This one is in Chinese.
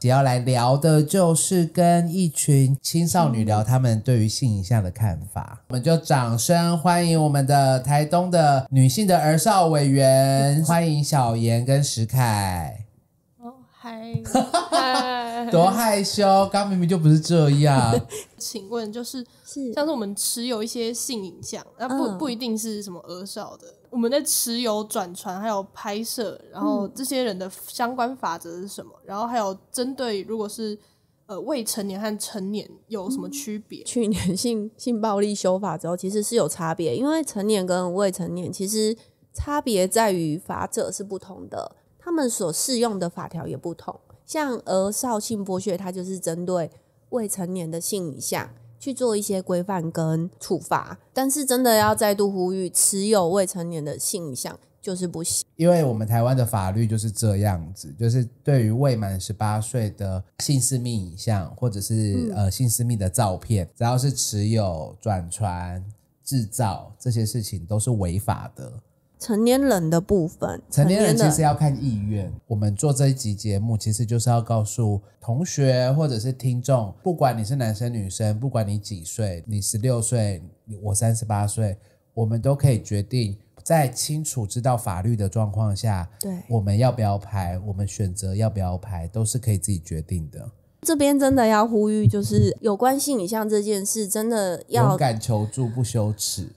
主要来聊的就是跟一群青少年女聊他们对于性影像的看法，我们就掌声欢迎我们的台东的女性的儿少委员，欢迎小妍跟石凯。哦，嗨。多害羞，刚明明就不是这样。请问，就是像是我们持有一些性影像，那不不一定是什么额少的。我们在持有、转传还有拍摄，然后这些人的相关法则是什么？然后还有针对如果是呃未成年和成年有什么区别？去年性性暴力修法之后，其实是有差别，因为成年跟未成年其实差别在于法者是不同的，他们所适用的法条也不同。像而绍兴剥削，它就是针对未成年的性影像去做一些规范跟处罚。但是真的要再度呼吁，持有未成年的性影像就是不行，因为我们台湾的法律就是这样子，就是对于未满十八岁的性私密影像或者是呃性私密的照片，只要是持有、转传、制造这些事情都是违法的。成年人的部分，成年人其实要看意愿。我们做这一集节目，其实就是要告诉同学或者是听众，不管你是男生女生，不管你几岁，你十六岁，我三十八岁，我们都可以决定，在清楚知道法律的状况下，对我们要不要拍，我们选择要不要拍，都是可以自己决定的。这边真的要呼吁，就是有关性影像这件事，真的要勇敢求助，不羞耻。